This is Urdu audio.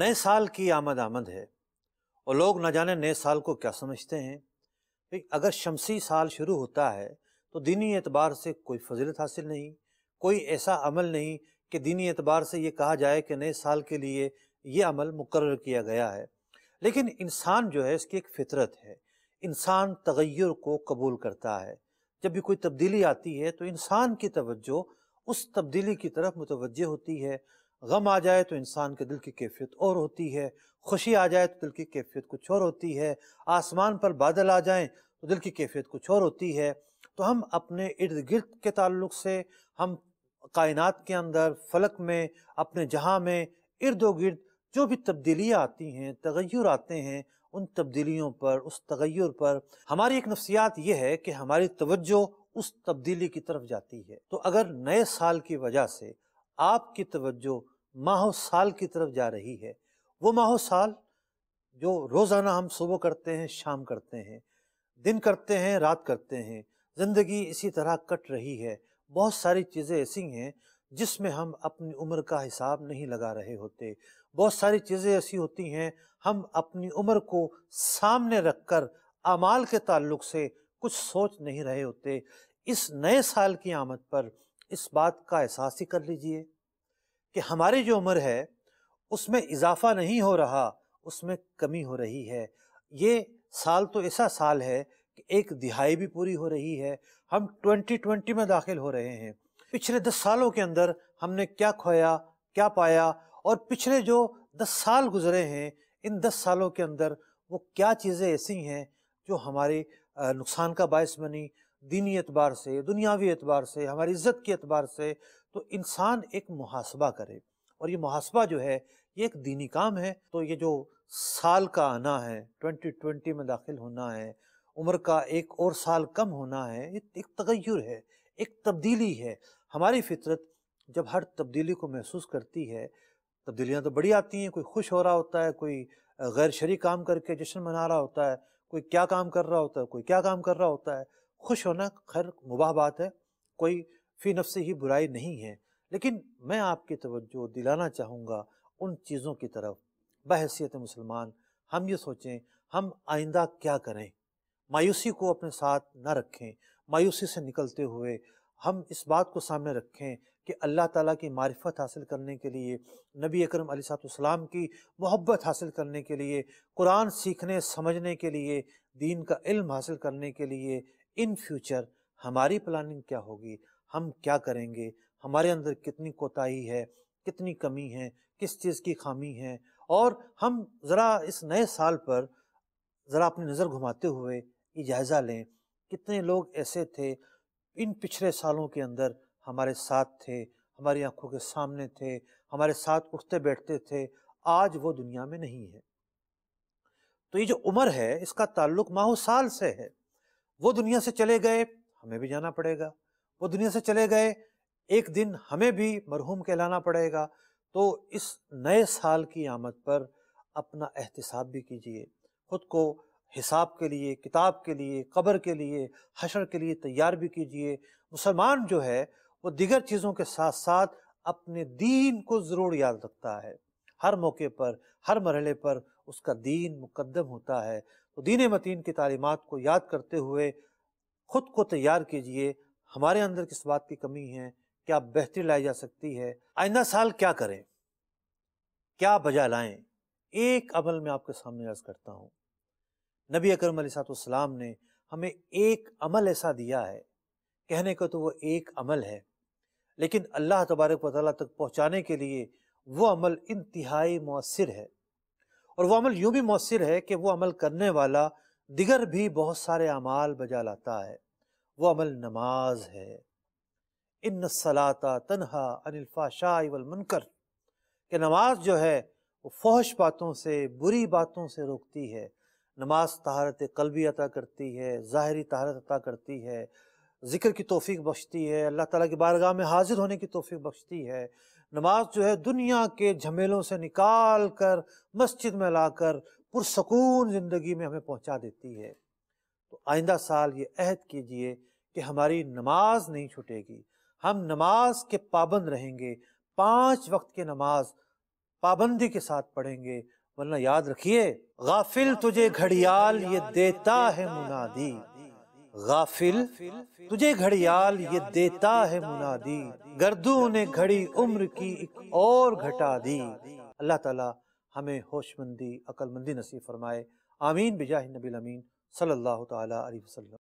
نئے سال کی آمد آمد ہے اور لوگ نہ جانے نئے سال کو کیا سمجھتے ہیں اگر شمسی سال شروع ہوتا ہے تو دینی اعتبار سے کوئی فضلت حاصل نہیں کوئی ایسا عمل نہیں کہ دینی اعتبار سے یہ کہا جائے کہ نئے سال کے لیے یہ عمل مقرر کیا گیا ہے لیکن انسان جو ہے اس کی ایک فطرت ہے انسان تغیر کو قبول کرتا ہے جب بھی کوئی تبدیلی آتی ہے تو انسان کی توجہ اس تبدیلی کی طرف متوجہ ہوتی ہے غم آ جائے تو انسان کے دل کی کیفیت اور ہوتی ہے خوشی آ جائے تو دل کی کیفیت کچھ اور ہوتی ہے آسمان پر بادل آ جائیں تو دل کی کیفیت کچھ اور ہوتی ہے تو ہم اپنے ارد گرد کے تعلق سے ہم کائنات کے اندر فلک میں اپنے جہاں میں ارد و گرد جو بھی تبدیلیاں آتی ہیں تغیر آتے ہیں ان تبدیلیوں پر اس تغیر پر ہماری ایک نفسیات یہ ہے کہ ہماری توجہ اس تبدیلی کی طرف جاتی ہے تو اگر نئے سال کی وجہ سے آپ کی توجہ ماہ و سال کی طرف جا رہی ہے وہ ماہ و سال جو روزانہ ہم صبح کرتے ہیں شام کرتے ہیں دن کرتے ہیں رات کرتے ہیں زندگی اسی طرح کٹ رہی ہے بہت ساری چیزیں ایسی ہیں جس میں ہم اپنی عمر کا حساب نہیں لگا رہے ہوتے بہت ساری چیزیں ایسی ہوتی ہیں ہم اپنی عمر کو سامنے رکھ کر اعمال کے تعلق سے کچھ سوچ نہیں رہے ہوتے اس نئے سال کی آمد پر اس بات کا احساس ہی کر لیجئے کہ ہماری جو عمر ہے اس میں اضافہ نہیں ہو رہا اس میں کمی ہو رہی ہے یہ سال تو ایسا سال ہے کہ ایک دہائی بھی پوری ہو رہی ہے ہم ٹوینٹی ٹوینٹی میں داخل ہو رہے ہیں پچھلے دس سالوں کے اندر ہم نے کیا کھویا کیا پایا اور پچھلے جو دس سال گزرے ہیں ان دس سالوں کے اندر وہ کیا چیزیں ایسی ہیں جو ہمارے نقصان کا باعث بنی دینی اعتبار سے دنیاوی اعتبار سے ہماری عزت کے اعتبار سے تو انسان ایک محاسبہ کرے اور یہ محاسبہ جو ہے یہ ایک دینی کام ہے تو یہ جو سال کا آنا ہے ٹوینٹی ٹوینٹی میں داخل ہونا ہے عمر کا ایک اور سال کم ہونا ہے یہ ایک تغیر ہے ایک تبدیلی ہے ہماری فطرت جب ہر تبدیلی کو محسوس کرتی ہے تبدیلیاں تو بڑی آتی ہیں کوئی خوش ہو رہا ہوتا ہے کوئی غیر شرعی کام کر کے جشن منا رہا ہوتا ہے کوئی کیا کام کر رہا ہوتا ہے کوئی کیا کام کر رہا ہوتا ہے خوش ہونا خیر مباہ بات ہے کوئی فی نفسی ہی برائی نہیں ہے لیکن میں آپ کی توجہ دلانا چاہوں گا ان چیزوں کی طرف بحیثیت مسلمان ہم یہ سوچیں ہم آئندہ کیا کریں مایوسی کو اپنے ساتھ نہ رکھیں مایوسی سے نکلتے ہوئے ہم اس بات کو سامنے رکھیں کہ اللہ تعالیٰ کی معرفت حاصل کرنے کے لیے نبی اکرم علیہ صاحب السلام کی محبت حاصل کرنے کے لیے قرآن سیکھنے سمجھنے کے لیے دین کا علم حاصل کرنے کے لیے ان فیوچر ہماری پلاننگ کیا ہوگی ہم کیا کریں گے ہمارے اندر کتنی کوتاہی ہے کتنی کمی ہے کس چیز کی خامی ہے اور ہم ذرا اس نئے سال پر ذرا اپنی نظر گھماتے ہوئے یہ جائزہ لیں کتنے لوگ ایسے تھے ان پچھلے سالوں کے اندر ہمارے ساتھ تھے ہماری آنکھوں کے سامنے تھے ہمارے ساتھ اٹھتے بیٹھتے تھے آج وہ دنیا میں نہیں ہے تو یہ جو عمر ہے اس کا تعلق و سال سے ہے وہ دنیا سے چلے گئے ہمیں بھی جانا پڑے گا وہ دنیا سے چلے گئے ایک دن ہمیں بھی مرحوم کہلانا پڑے گا تو اس نئے سال کی آمد پر اپنا احتساب بھی کیجئے خود کو حساب کے لیے کتاب کے لیے قبر کے لیے حشر کے لیے تیار بھی کیجئے مسلمان جو ہے وہ دیگر چیزوں کے ساتھ ساتھ اپنے دین کو ضرور یاد رکھتا ہے ہر موقع پر ہر مرحلے پر اس کا دین مقدم ہوتا ہے تو دین متین کی تعلیمات کو یاد کرتے ہوئے خود کو تیار کیجئے ہمارے اندر کس بات کی کمی ہے کیا بہتری لائی جا سکتی ہے آئندہ سال کیا کریں کیا بجا لائیں ایک عمل میں آپ کے سامنے عرض کرتا ہوں نبی اکرم علیہ سات السلام نے ہمیں ایک عمل ایسا دیا ہے کہنے کو تو وہ ایک عمل ہے لیکن اللہ تبارک و تعالیٰ تک پہنچانے کے لیے وہ عمل انتہائی مؤثر ہے اور وہ عمل یوں بھی مؤثر ہے کہ وہ عمل کرنے والا دیگر بھی بہت سارے اعمال بجا لاتا ہے وہ عمل نماز ہے ان سلاتا تنہا ان الفاشاء والمنکر کہ نماز جو ہے وہ فوش باتوں سے بری باتوں سے روکتی ہے نماز طہارت قلبی عطا کرتی ہے ظاہری طہارت عطا کرتی ہے ذکر کی توفیق بخشتی ہے اللہ تعالیٰ کی بارگاہ میں حاضر ہونے کی توفیق بخشتی ہے نماز جو ہے دنیا کے جھمیلوں سے نکال کر مسجد میں لا کر پرسکون زندگی میں ہمیں پہنچا دیتی ہے تو آئندہ سال یہ عہد کیجئے کہ ہماری نماز نہیں چھوٹے گی ہم نماز کے پابند رہیں گے پانچ وقت کے نماز پابندی کے ساتھ پڑھیں گے ورنہ یاد رکھیے غافل تجھے گھڑیال یہ دیتا ہے منادی دی غافل تجھے گھڑیال یہ دیتا ہے منادی گردوں نے گھڑی عمر کی ایک اور گھٹا دی اللہ تعالی ہمیں ہوش مندی عقل مندی نصیب فرمائے آمین بجاہ نبی الامین صلی اللہ تعالیٰ علیہ وسلم